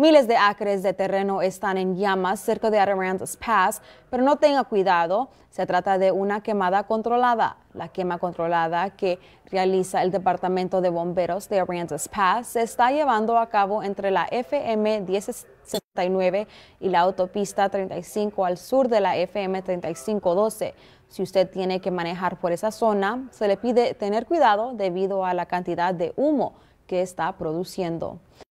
Miles de acres de terreno están en llamas cerca de Aransas Pass, pero no tenga cuidado, se trata de una quemada controlada. La quema controlada que realiza el Departamento de Bomberos de Aransas Pass se está llevando a cabo entre la FM 1069 y la autopista 35 al sur de la FM 3512. Si usted tiene que manejar por esa zona, se le pide tener cuidado debido a la cantidad de humo que está produciendo.